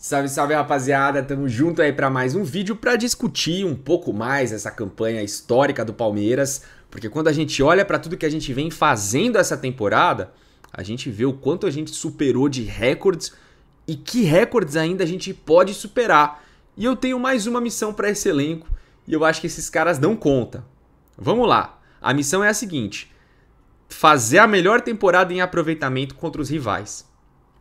Salve, salve rapaziada, tamo junto aí para mais um vídeo para discutir um pouco mais essa campanha histórica do Palmeiras, porque quando a gente olha para tudo que a gente vem fazendo essa temporada, a gente vê o quanto a gente superou de recordes e que recordes ainda a gente pode superar. E eu tenho mais uma missão para esse elenco e eu acho que esses caras não conta. Vamos lá. A missão é a seguinte: fazer a melhor temporada em aproveitamento contra os rivais.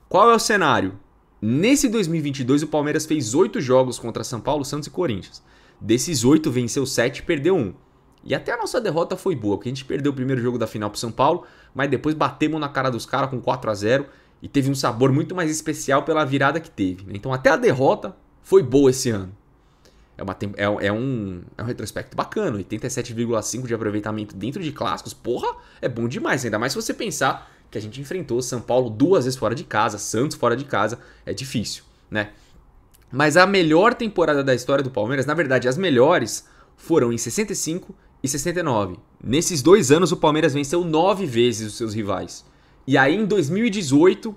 Qual é o cenário? Nesse 2022, o Palmeiras fez oito jogos contra São Paulo, Santos e Corinthians. Desses oito, venceu sete e perdeu um. E até a nossa derrota foi boa, porque a gente perdeu o primeiro jogo da final para São Paulo, mas depois batemos na cara dos caras com 4 a 0 e teve um sabor muito mais especial pela virada que teve. Né? Então até a derrota foi boa esse ano. É, uma, é, é, um, é um retrospecto bacana, 87,5% de aproveitamento dentro de clássicos, porra, é bom demais, ainda mais se você pensar que a gente enfrentou. São Paulo duas vezes fora de casa, Santos fora de casa, é difícil, né? Mas a melhor temporada da história do Palmeiras, na verdade, as melhores foram em 65 e 69. Nesses dois anos, o Palmeiras venceu nove vezes os seus rivais. E aí, em 2018,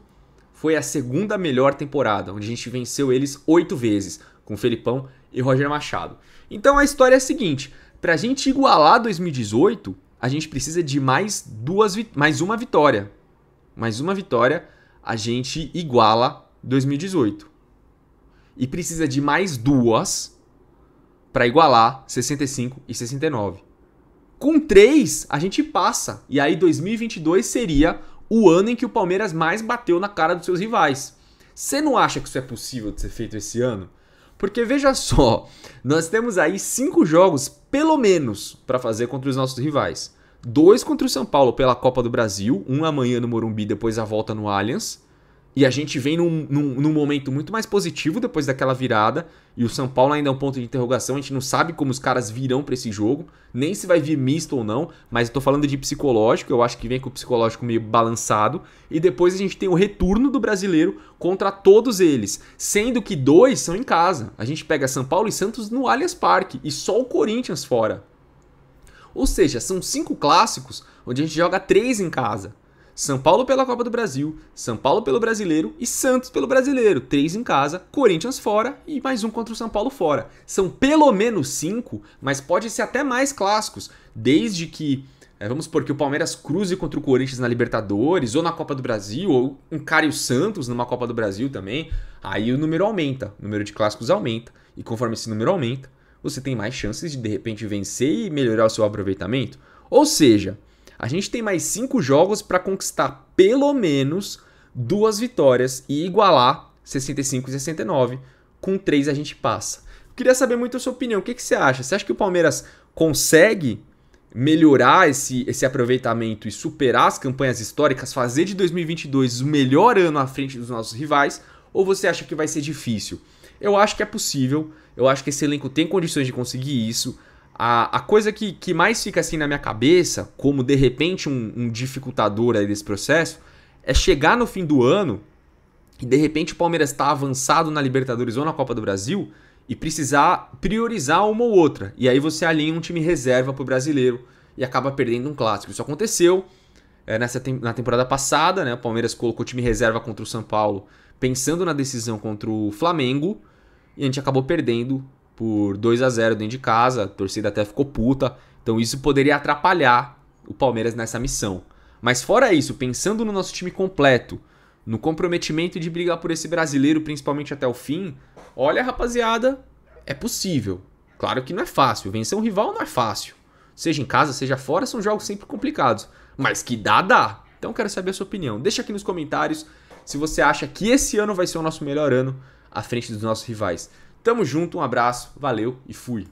foi a segunda melhor temporada, onde a gente venceu eles oito vezes, com Felipão e Roger Machado. Então a história é a seguinte: para a gente igualar 2018, a gente precisa de mais, duas, mais uma vitória mais uma vitória, a gente iguala 2018. E precisa de mais duas para igualar 65 e 69. Com três, a gente passa. E aí 2022 seria o ano em que o Palmeiras mais bateu na cara dos seus rivais. Você não acha que isso é possível de ser feito esse ano? Porque veja só, nós temos aí cinco jogos, pelo menos, para fazer contra os nossos rivais. Dois contra o São Paulo pela Copa do Brasil, um amanhã no Morumbi, depois a volta no Allianz. E a gente vem num, num, num, momento muito mais positivo depois daquela virada. E o São Paulo ainda é um ponto de interrogação. A gente não sabe como os caras virão para esse jogo, nem se vai vir misto ou não. Mas eu tô falando de psicológico. Eu acho que vem com o psicológico meio balançado. E depois a gente tem o retorno do brasileiro contra todos eles, sendo que dois são em casa. A gente pega São Paulo e Santos no Allianz Parque e só o Corinthians fora. Ou seja, são cinco clássicos onde a gente joga três em casa. São Paulo pela Copa do Brasil, São Paulo pelo Brasileiro e Santos pelo Brasileiro. Três em casa, Corinthians fora e mais um contra o São Paulo fora. São pelo menos cinco, mas pode ser até mais clássicos, desde que é, vamos supor que o Palmeiras cruze contra o Corinthians na Libertadores, ou na Copa do Brasil, ou encare o Santos numa Copa do Brasil também, aí o número aumenta, o número de clássicos aumenta, e conforme esse número aumenta, você tem mais chances de de repente vencer e melhorar o seu aproveitamento. Ou seja, a gente tem mais cinco jogos para conquistar pelo menos duas vitórias e igualar 65 e 69. Com três a gente passa. Queria saber muito a sua opinião. O que, que você acha? Você acha que o Palmeiras consegue melhorar esse, esse aproveitamento e superar as campanhas históricas, fazer de 2022 o melhor ano à frente dos nossos rivais? Ou você acha que vai ser difícil? Eu acho que é possível, eu acho que esse elenco tem condições de conseguir isso. A, a coisa que, que mais fica assim na minha cabeça, como de repente um, um dificultador aí desse processo, é chegar no fim do ano e de repente o Palmeiras está avançado na Libertadores ou na Copa do Brasil e precisar priorizar uma ou outra. E aí você alinha um time reserva para o brasileiro e acaba perdendo um clássico. Isso aconteceu é, nessa na temporada passada, né? O Palmeiras colocou o time reserva contra o São Paulo, pensando na decisão contra o Flamengo e a gente acabou perdendo por 2 a 0 dentro de casa, a torcida até ficou puta. Então isso poderia atrapalhar o Palmeiras nessa missão. Mas fora isso, pensando no nosso time completo, no comprometimento de brigar por esse brasileiro, principalmente até o fim, olha, rapaziada, é possível. Claro que não é fácil, vencer um rival não é fácil. Seja em casa, seja fora, são jogos sempre complicados. Mas que dá, dá. Então quero saber a sua opinião. Deixa aqui nos comentários se você acha que esse ano vai ser o nosso melhor ano à frente dos nossos rivais. Tamo junto, um abraço, valeu e fui.